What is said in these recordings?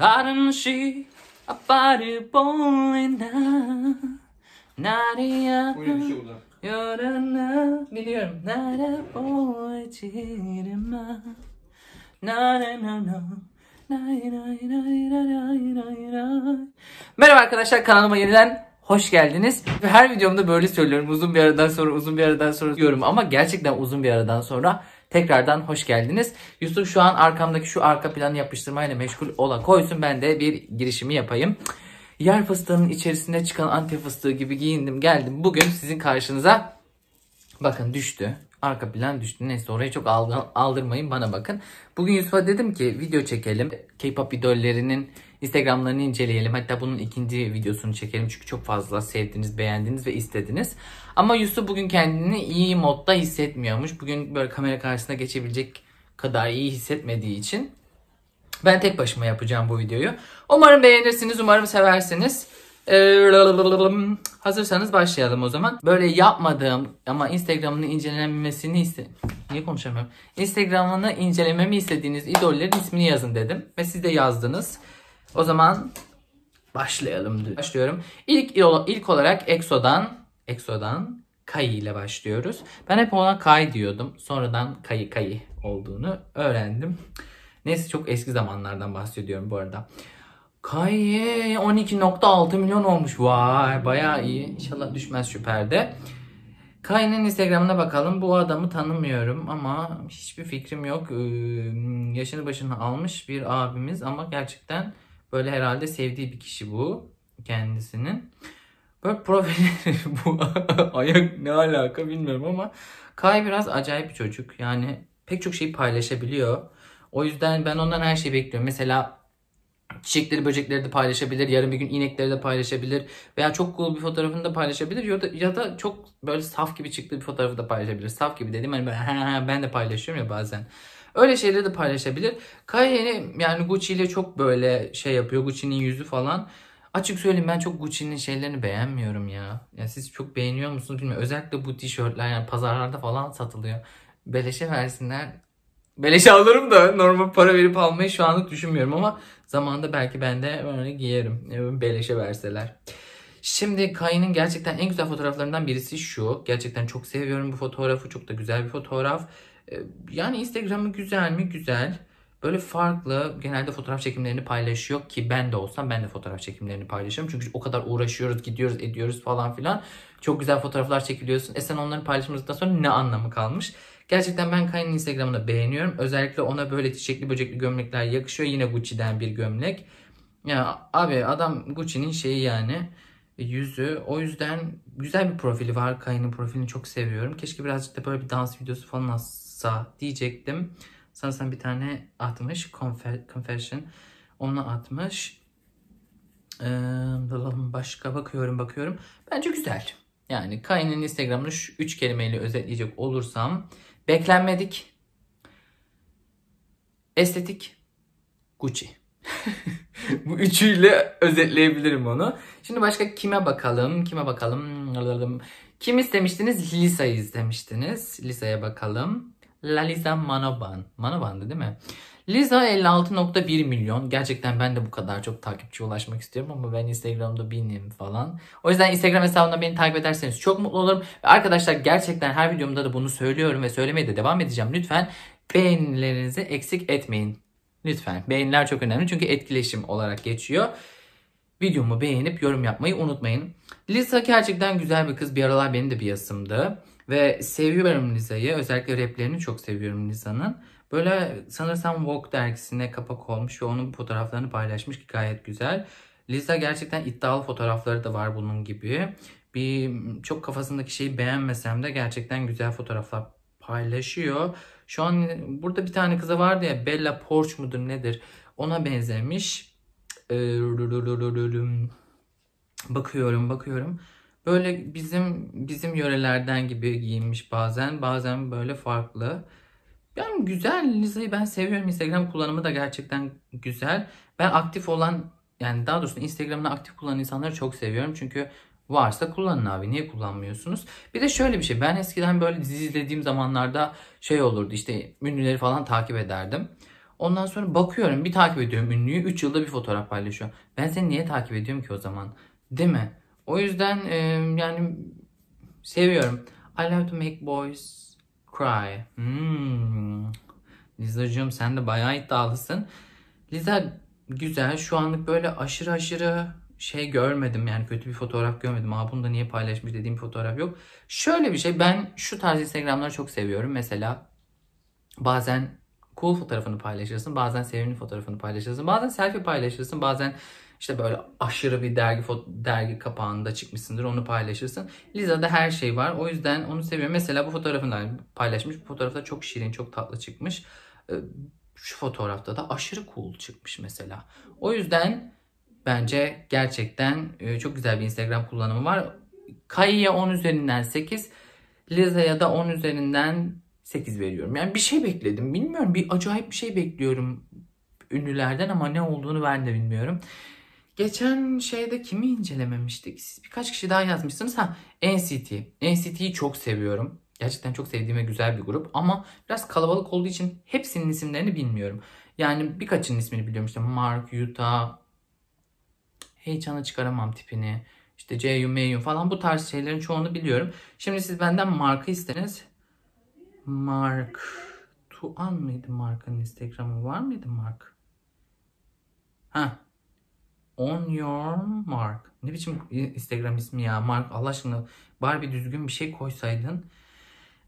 Sarımşı aparı boyuna Nariya yorana Biliyorum Nara boy çirma Merhaba arkadaşlar kanalıma yeniden hoş geldiniz. Her videomda böyle söylüyorum. Uzun bir aradan sonra, uzun bir aradan sonra diyorum ama gerçekten uzun bir aradan sonra Tekrardan hoş geldiniz. Yusuf şu an arkamdaki şu arka planı yapıştırmayla meşgul ola koysun. Ben de bir girişimi yapayım. Yer fıstığının içerisinde çıkan antep fıstığı gibi giyindim geldim. Bugün sizin karşınıza bakın düştü. Arka plan düştü. Neyse orayı çok aldırmayın bana bakın. Bugün Yusuf'a dedim ki video çekelim. K-pop idollerinin Instagram'larını inceleyelim. Hatta bunun ikinci videosunu çekelim. Çünkü çok fazla sevdiniz, beğendiniz ve istediniz. Ama Yusuf bugün kendini iyi modda hissetmiyormuş. Bugün böyle kamera karşısına geçebilecek kadar iyi hissetmediği için ben tek başıma yapacağım bu videoyu. Umarım beğenirsiniz, umarım seversiniz. Ee, hazırsanız başlayalım o zaman. Böyle yapmadığım ama Instagram'ını incelememesini iste... Niye konuşamıyorum? Instagram'ını incelememi istediğiniz idollerin ismini yazın dedim. Ve siz de yazdınız. O zaman başlayalım. Başlıyorum. İlk, ilk olarak EXO'dan EXO'dan Kai ile başlıyoruz. Ben hep ona Kai diyordum. Sonradan Kai Kai olduğunu öğrendim. Neyse çok eski zamanlardan bahsediyorum bu arada. Kai 12.6 milyon olmuş. Vay baya iyi. İnşallah düşmez şu perde. Kai'nin Instagram'ına bakalım. Bu adamı tanımıyorum ama hiçbir fikrim yok. Ee, yaşını başını almış bir abimiz ama gerçekten Böyle herhalde sevdiği bir kişi bu kendisinin. Böyle profili bu ayak ne alaka bilmiyorum ama Kay biraz acayip bir çocuk. Yani pek çok şeyi paylaşabiliyor. O yüzden ben ondan her şeyi bekliyorum. Mesela çiçekleri böcekleri de paylaşabilir. Yarın bir gün inekleri de paylaşabilir. Veya çok cool bir fotoğrafını da paylaşabilir. Ya da, ya da çok böyle saf gibi çıktığı bir fotoğrafı da paylaşabilir. Saf gibi dedim hani ben de paylaşıyorum ya bazen. Öyle şeyleri de paylaşabilir. Kanye yani Gucci ile çok böyle şey yapıyor. Gucci'nin yüzü falan. Açık söyleyeyim ben çok Gucci'nin şeylerini beğenmiyorum ya. Yani siz çok beğeniyor musunuz bilmiyorum. Özellikle bu tişörtler yani pazarlarda falan satılıyor. Beleşe versinler. Beleşe alırım da normal para verip almayı şu anlık düşünmüyorum ama zamanda belki ben de öyle giyerim. Beleşe verseler. Şimdi Kanye'nin gerçekten en güzel fotoğraflarından birisi şu. Gerçekten çok seviyorum bu fotoğrafı. Çok da güzel bir fotoğraf. Yani Instagram'ı güzel mi? Güzel. Böyle farklı genelde fotoğraf çekimlerini paylaşıyor ki ben de olsam ben de fotoğraf çekimlerini paylaşırım. Çünkü o kadar uğraşıyoruz, gidiyoruz, ediyoruz falan filan. Çok güzel fotoğraflar çekiliyorsun. E sen onları paylaşmadıktan sonra ne anlamı kalmış? Gerçekten ben Kaya'nın Instagram'ını beğeniyorum. Özellikle ona böyle çiçekli böcekli gömlekler yakışıyor. Yine Gucci'den bir gömlek. Ya abi adam Gucci'nin şeyi yani yüzü. O yüzden güzel bir profili var. Kaya'nın profilini çok seviyorum. Keşke birazcık da böyle bir dans videosu falan az sa diyecektim. Sanırsam bir tane atmış. Confession. Onu atmış. Ee, başka bakıyorum bakıyorum. Bence güzel. Yani Kayne'in Instagram'ını şu üç kelimeyle özetleyecek olursam. Beklenmedik. Estetik. Gucci. Bu üçüyle özetleyebilirim onu. Şimdi başka kime bakalım? Kime bakalım? Kim istemiştiniz? Lisa'yı istemiştiniz. Lisa'ya bakalım. Laliza Manoban. Manoban'dı değil mi? Liza 56.1 milyon. Gerçekten ben de bu kadar çok takipçi ulaşmak istiyorum ama ben Instagram'da binim falan. O yüzden Instagram hesabından beni takip ederseniz çok mutlu olurum. Ve arkadaşlar gerçekten her videomda da bunu söylüyorum ve söylemeye de devam edeceğim. Lütfen beğenilerinizi eksik etmeyin. Lütfen. Beğeniler çok önemli çünkü etkileşim olarak geçiyor. Videomu beğenip yorum yapmayı unutmayın. Lisa gerçekten güzel bir kız. Bir aralar benim de bir yasımdı. Ve seviyorum Liza'yı. Özellikle raplerini çok seviyorum Liza'nın. Böyle sanırsam Vogue dergisine kapak olmuş ve onun fotoğraflarını paylaşmış ki gayet güzel. Liza gerçekten iddialı fotoğrafları da var bunun gibi. Bir çok kafasındaki şeyi beğenmesem de gerçekten güzel fotoğraflar paylaşıyor. Şu an burada bir tane kıza vardı ya Bella Porch mudur nedir? Ona benzemiş. Ee, bakıyorum bakıyorum. Böyle bizim bizim yörelerden gibi giyinmiş bazen. Bazen böyle farklı. Yani güzel Liza'yı ben seviyorum. Instagram kullanımı da gerçekten güzel. Ben aktif olan yani daha doğrusu Instagram'ını aktif kullanan insanları çok seviyorum. Çünkü varsa kullanın abi. Niye kullanmıyorsunuz? Bir de şöyle bir şey. Ben eskiden böyle dizi izlediğim zamanlarda şey olurdu. işte ünlüleri falan takip ederdim. Ondan sonra bakıyorum bir takip ediyorum ünlüyü. 3 yılda bir fotoğraf paylaşıyor. Ben seni niye takip ediyorum ki o zaman? Değil mi? O yüzden e, yani seviyorum. I love to make boys cry. Hmm. Lizacığım sen de bayağı iddialısın. Liza güzel. Şu anlık böyle aşırı aşırı şey görmedim yani kötü bir fotoğraf görmedim. Aa bunu da niye paylaşmış dediğim fotoğraf yok. Şöyle bir şey ben şu tarz Instagram'ları çok seviyorum. Mesela bazen cool fotoğrafını paylaşırsın. Bazen sevimli fotoğrafını paylaşırsın. Bazen selfie paylaşırsın. Bazen işte böyle aşırı bir dergi dergi kapağında çıkmışsındır onu paylaşırsın. Liza'da her şey var. O yüzden onu seviyorum. Mesela bu fotoğrafını paylaşmış. Bu fotoğrafta çok şirin, çok tatlı çıkmış. Ee, şu fotoğrafta da aşırı cool çıkmış mesela. O yüzden bence gerçekten e, çok güzel bir Instagram kullanımı var. Kayı'ya 10 üzerinden 8, Liza'ya da 10 üzerinden 8 veriyorum. Yani bir şey bekledim. Bilmiyorum bir acayip bir şey bekliyorum ünlülerden ama ne olduğunu ben de bilmiyorum. Geçen şeyde kimi incelememiştik? Siz birkaç kişi daha yazmışsınız. Ha NCT. NCT'yi çok seviyorum. Gerçekten çok sevdiğim ve güzel bir grup ama biraz kalabalık olduğu için hepsinin isimlerini bilmiyorum. Yani birkaçının ismini biliyorum işte Mark, Yuta, heyecana çıkaramam tipini, İşte Ceyu, Meyu falan bu tarz şeylerin çoğunu biliyorum. Şimdi siz benden marka isteniz. Mark Tuan mıydı markanın Instagram'ı var mıydı Mark? Ha On your mark. Ne biçim Instagram ismi ya Mark Allah aşkına bari bir düzgün bir şey koysaydın.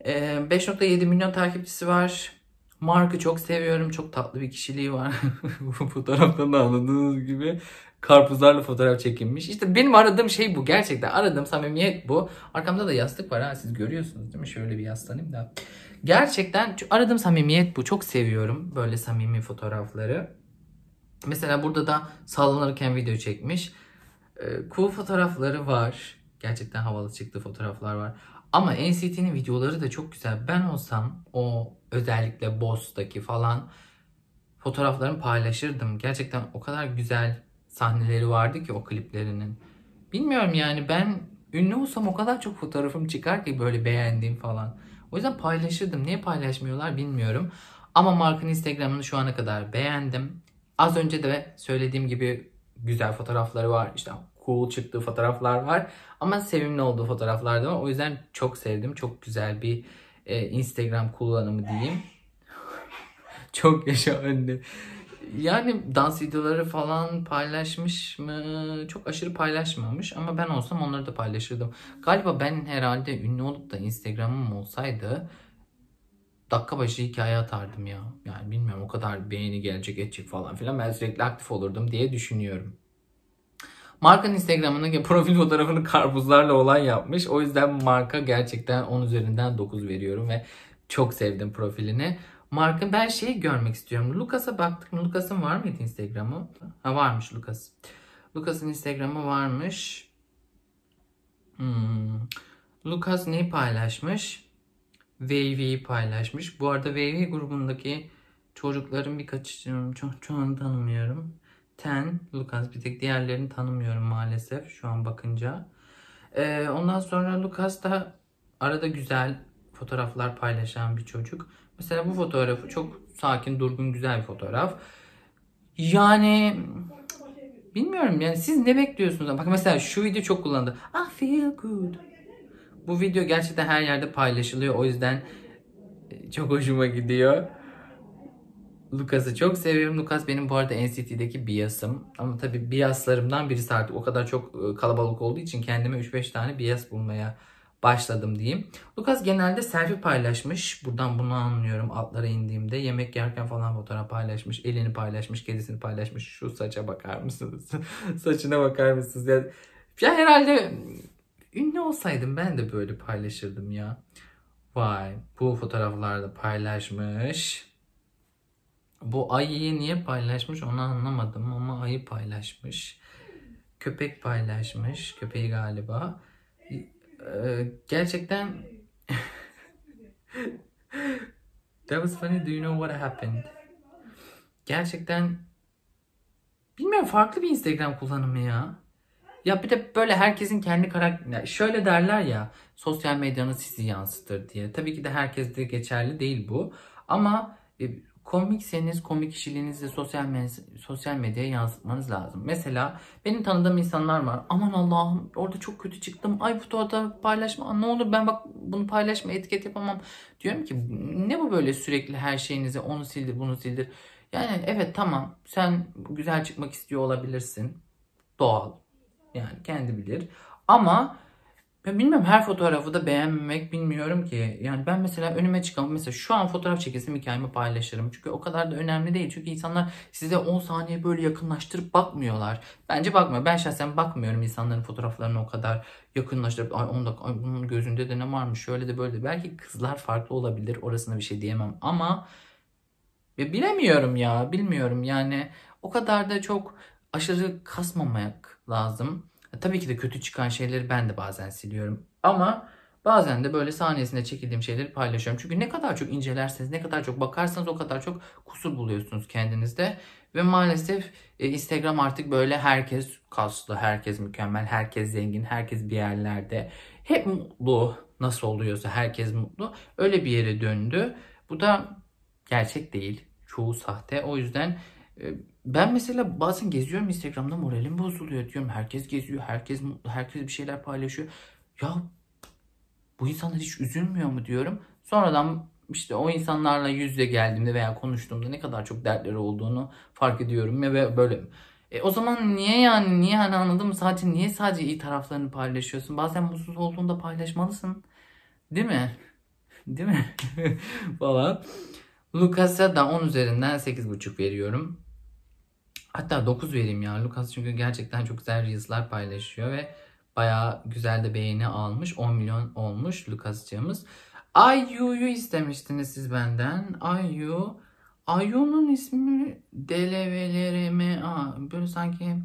Ee, 5.7 milyon takipçisi var. Mark'ı çok seviyorum. Çok tatlı bir kişiliği var. bu fotoğraftan da anladığınız gibi karpuzlarla fotoğraf çekilmiş. İşte benim aradığım şey bu. Gerçekten aradığım samimiyet bu. Arkamda da yastık var ha siz görüyorsunuz değil mi? Şöyle bir yaslanayım da. Gerçekten aradığım samimiyet bu. Çok seviyorum böyle samimi fotoğrafları. Mesela burada da sallanırken video çekmiş. Ee, cool fotoğrafları var. Gerçekten havalı çıktı fotoğraflar var. Ama NCT'nin videoları da çok güzel. Ben olsam o özellikle Boss'taki falan fotoğraflarını paylaşırdım. Gerçekten o kadar güzel sahneleri vardı ki o kliplerinin. Bilmiyorum yani ben ünlü olsam o kadar çok fotoğrafım çıkar ki böyle beğendiğim falan. O yüzden paylaşırdım. Niye paylaşmıyorlar bilmiyorum. Ama markanın Instagram'ını şu ana kadar beğendim. Az önce de söylediğim gibi güzel fotoğrafları var. İşte cool çıktığı fotoğraflar var. Ama sevimli olduğu fotoğraflar da var. O yüzden çok sevdim. Çok güzel bir e, Instagram kullanımı diyeyim. çok yaşa önde. Yani dans videoları falan paylaşmış mı? Çok aşırı paylaşmamış ama ben olsam onları da paylaşırdım. Galiba ben herhalde ünlü olup da Instagram'ım olsaydı dakika başı hikaye atardım ya. Yani bilmiyorum o kadar beğeni gelecek edecek falan filan. Ben sürekli aktif olurdum diye düşünüyorum. Markanın Instagram'ındaki profil fotoğrafını karpuzlarla olan yapmış. O yüzden marka gerçekten 10 üzerinden 9 veriyorum ve çok sevdim profilini. Markın ben şeyi görmek istiyorum. Lucas'a baktık mı? Lucas'ın var mıydı Instagram'ı? Ha varmış Lucas. Lucas'ın Instagram'ı varmış. Hmm. Lucas neyi paylaşmış? Wavy'i paylaşmış. Bu arada Vv grubundaki çocukların birkaç çok çoğunu tanımıyorum. Ten, Lucas bir tek diğerlerini tanımıyorum maalesef şu an bakınca. Ee, ondan sonra Lucas da arada güzel fotoğraflar paylaşan bir çocuk. Mesela bu fotoğrafı çok sakin, durgun, güzel bir fotoğraf. Yani bilmiyorum yani siz ne bekliyorsunuz? Bak mesela şu video çok kullandı. I feel good. Bu video gerçekten her yerde paylaşılıyor. O yüzden e, çok hoşuma gidiyor. Lucas'ı çok seviyorum. Lucas benim bu arada NCT'deki biasım. Ama tabii biaslarımdan birisi artık o kadar çok e, kalabalık olduğu için kendime 3-5 tane bias bulmaya başladım diyeyim. Lucas genelde selfie paylaşmış. Buradan bunu anlıyorum atlara indiğimde. Yemek yerken falan fotoğraf paylaşmış. Elini paylaşmış, kedisini paylaşmış. Şu saça bakar mısınız? Saçına bakar mısınız? Ya, ya herhalde Ünlü olsaydım ben de böyle paylaşırdım ya. Vay bu fotoğraflarda paylaşmış. Bu ayıyı niye paylaşmış onu anlamadım ama ayı paylaşmış. Köpek paylaşmış. Köpeği galiba. Ee, gerçekten That was funny. Do you know what happened? Gerçekten bilmiyorum farklı bir Instagram kullanımı ya. Ya bir de böyle herkesin kendi karakteri, Şöyle derler ya sosyal medyanız sizi yansıtır diye. Tabii ki de herkes de geçerli değil bu. Ama e, komikseniz komik kişiliğinizi sosyal, med- sosyal medyaya yansıtmanız lazım. Mesela benim tanıdığım insanlar var. Aman Allah'ım orada çok kötü çıktım. Ay fotoğrafı paylaşma. Ne olur ben bak bunu paylaşma etiket yapamam. Diyorum ki ne bu böyle sürekli her şeyinizi onu sildir bunu sildir. Yani evet tamam sen güzel çıkmak istiyor olabilirsin. Doğal yani kendi bilir. Ama bilmiyorum her fotoğrafı da beğenmemek bilmiyorum ki. Yani ben mesela önüme çıkan mesela şu an fotoğraf çekilsin hikayemi paylaşırım. Çünkü o kadar da önemli değil. Çünkü insanlar size 10 saniye böyle yakınlaştırıp bakmıyorlar. Bence bakmıyor. Ben şahsen bakmıyorum insanların fotoğraflarını o kadar yakınlaştırıp ay 10 dakika ay bunun gözünde de ne varmış şöyle de böyle de. Belki kızlar farklı olabilir. Orasına bir şey diyemem ama ya bilemiyorum ya. Bilmiyorum yani o kadar da çok aşırı kasmamak lazım. E, tabii ki de kötü çıkan şeyleri ben de bazen siliyorum. Ama bazen de böyle sahnesinde çekildiğim şeyleri paylaşıyorum. Çünkü ne kadar çok incelerseniz, ne kadar çok bakarsanız o kadar çok kusur buluyorsunuz kendinizde. Ve maalesef e, Instagram artık böyle herkes kaslı, herkes mükemmel, herkes zengin, herkes bir yerlerde. Hep mutlu nasıl oluyorsa herkes mutlu. Öyle bir yere döndü. Bu da gerçek değil. Çoğu sahte. O yüzden e, ben mesela bazen geziyorum Instagram'da moralim bozuluyor diyorum. Herkes geziyor, herkes mutlu, herkes bir şeyler paylaşıyor. Ya bu insanlar hiç üzülmüyor mu diyorum. Sonradan işte o insanlarla yüzle geldiğimde veya konuştuğumda ne kadar çok dertleri olduğunu fark ediyorum ve böyle e, o zaman niye yani niye hani anladın mı sadece niye sadece iyi taraflarını paylaşıyorsun? Bazen mutsuz olduğunda paylaşmalısın. Değil mi? Değil mi? Falan. Lucas'a da 10 üzerinden 8.5 veriyorum. Hatta 9 vereyim ya Lucas çünkü gerçekten çok güzel Reels'lar paylaşıyor ve bayağı güzel de beğeni almış. 10 milyon olmuş Lucas'cığımız. IU'yu istemiştiniz siz benden. IU. IU'nun ismi DLVLRM. Böyle sanki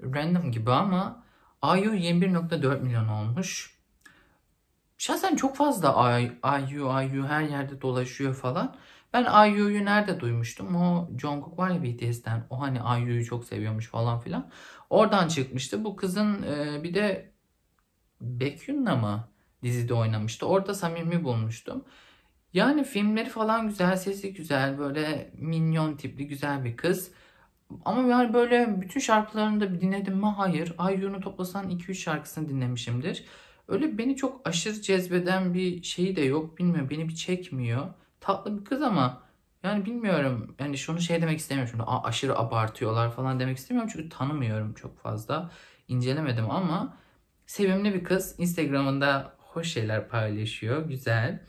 random gibi ama IU 21.4 milyon olmuş. Şahsen çok fazla IU IU her yerde dolaşıyor falan. Ben IU'yu nerede duymuştum? O Jungkook var ya BTS'ten. O hani IU'yu çok seviyormuş falan filan. Oradan çıkmıştı. Bu kızın e, bir de Baekhyun'la mı dizide oynamıştı. Orada samimi bulmuştum. Yani filmleri falan güzel, sesi güzel, böyle minyon tipli güzel bir kız. Ama yani böyle bütün şarkılarını da dinledim mi? Hayır. IU'nu toplasan 2-3 şarkısını dinlemişimdir. Öyle beni çok aşırı cezbeden bir şeyi de yok. Bilmiyorum beni bir çekmiyor tatlı bir kız ama yani bilmiyorum. Yani şunu şey demek istemiyorum şimdi. Aşırı abartıyorlar falan demek istemiyorum. Çünkü tanımıyorum çok fazla. incelemedim ama sevimli bir kız. Instagram'ında hoş şeyler paylaşıyor. Güzel.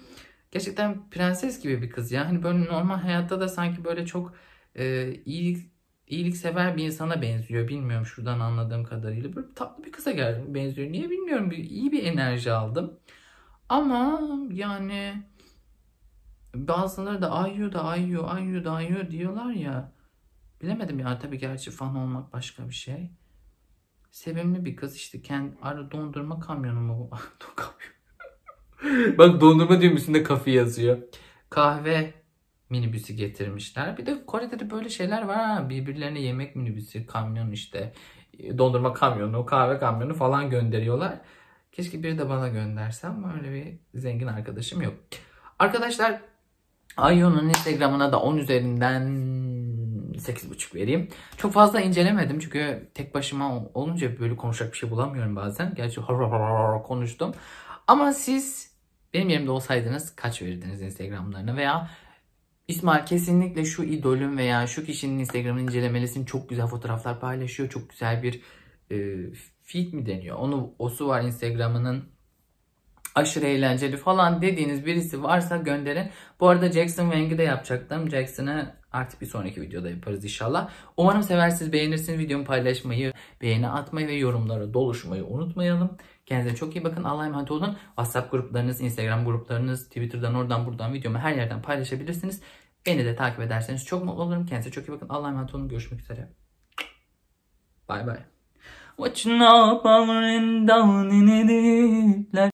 Gerçekten prenses gibi bir kız ya. Hani böyle normal hayatta da sanki böyle çok e, iyilik sever bir insana benziyor. Bilmiyorum şuradan anladığım kadarıyla. Böyle tatlı bir kıza geldim benziyor. Niye bilmiyorum. Bir, iyi bir enerji aldım. Ama yani bazıları da ayyu da ayyu ayyu da ayyu diyorlar ya. Bilemedim yani tabi gerçi fan olmak başka bir şey. Sevimli bir kız işte kendi ara dondurma kamyonu mu bu? Bak dondurma diyorum üstünde yazıyor. Kahve minibüsü getirmişler. Bir de Kore'de de böyle şeyler var ha. Birbirlerine yemek minibüsü, kamyon işte. Dondurma kamyonu, kahve kamyonu falan gönderiyorlar. Keşke biri de bana göndersem ama öyle bir zengin arkadaşım yok. Arkadaşlar Ayo'nun Instagram'ına da 10 üzerinden 8.5 vereyim. Çok fazla incelemedim çünkü tek başıma olunca böyle konuşacak bir şey bulamıyorum bazen. Gerçi konuştum. Ama siz benim yerimde olsaydınız kaç verirdiniz Instagram'larına veya İsmail kesinlikle şu idolüm veya şu kişinin Instagram'ını incelemelisin. Çok güzel fotoğraflar paylaşıyor. Çok güzel bir e, feed mi deniyor? Onu osu var Instagram'ının aşırı eğlenceli falan dediğiniz birisi varsa gönderin. Bu arada Jackson Wang'i de yapacaktım. Jackson'ı artık bir sonraki videoda yaparız inşallah. Umarım seversiniz, beğenirsiniz. Videomu paylaşmayı, beğeni atmayı ve yorumlara doluşmayı unutmayalım. Kendinize çok iyi bakın. Allah'a emanet olun. WhatsApp gruplarınız, Instagram gruplarınız, Twitter'dan oradan buradan videomu her yerden paylaşabilirsiniz. Beni de takip ederseniz çok mutlu olurum. Kendinize çok iyi bakın. Allah'a emanet olun. Görüşmek üzere. Bay bay. What you know about down in the